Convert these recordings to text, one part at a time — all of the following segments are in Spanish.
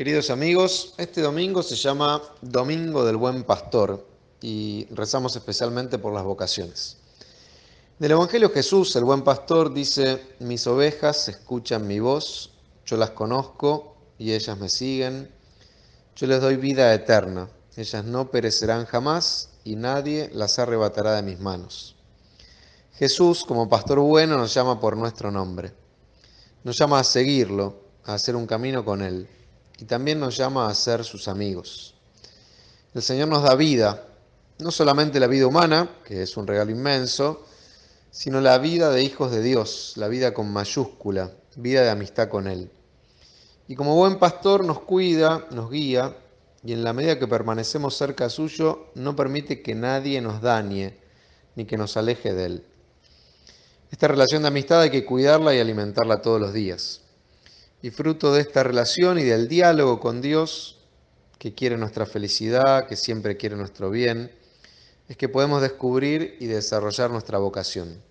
Queridos amigos, este domingo se llama Domingo del Buen Pastor y rezamos especialmente por las vocaciones. Del Evangelio Jesús, el Buen Pastor dice, mis ovejas escuchan mi voz, yo las conozco y ellas me siguen, yo les doy vida eterna, ellas no perecerán jamás y nadie las arrebatará de mis manos. Jesús, como pastor bueno, nos llama por nuestro nombre, nos llama a seguirlo, a hacer un camino con él y también nos llama a ser sus amigos. El Señor nos da vida, no solamente la vida humana, que es un regalo inmenso, sino la vida de hijos de Dios, la vida con mayúscula, vida de amistad con Él. Y como buen pastor nos cuida, nos guía, y en la medida que permanecemos cerca suyo, no permite que nadie nos dañe, ni que nos aleje de Él. Esta relación de amistad hay que cuidarla y alimentarla todos los días. Y fruto de esta relación y del diálogo con Dios, que quiere nuestra felicidad, que siempre quiere nuestro bien, es que podemos descubrir y desarrollar nuestra vocación.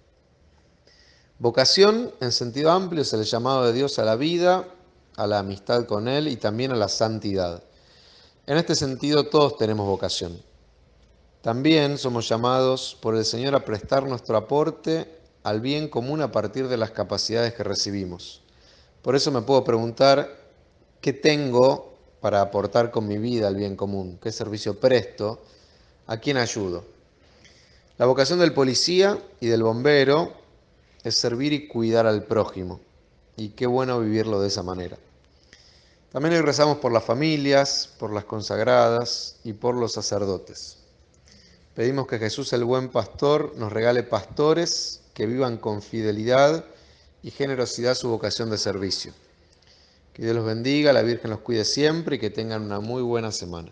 Vocación, en sentido amplio, es el llamado de Dios a la vida, a la amistad con Él y también a la santidad. En este sentido, todos tenemos vocación. También somos llamados por el Señor a prestar nuestro aporte al bien común a partir de las capacidades que recibimos. Por eso me puedo preguntar qué tengo para aportar con mi vida al bien común, qué servicio presto, a quién ayudo. La vocación del policía y del bombero es servir y cuidar al prójimo. Y qué bueno vivirlo de esa manera. También hoy rezamos por las familias, por las consagradas y por los sacerdotes. Pedimos que Jesús el buen pastor nos regale pastores que vivan con fidelidad y generosidad su vocación de servicio. Que Dios los bendiga, la Virgen los cuide siempre y que tengan una muy buena semana.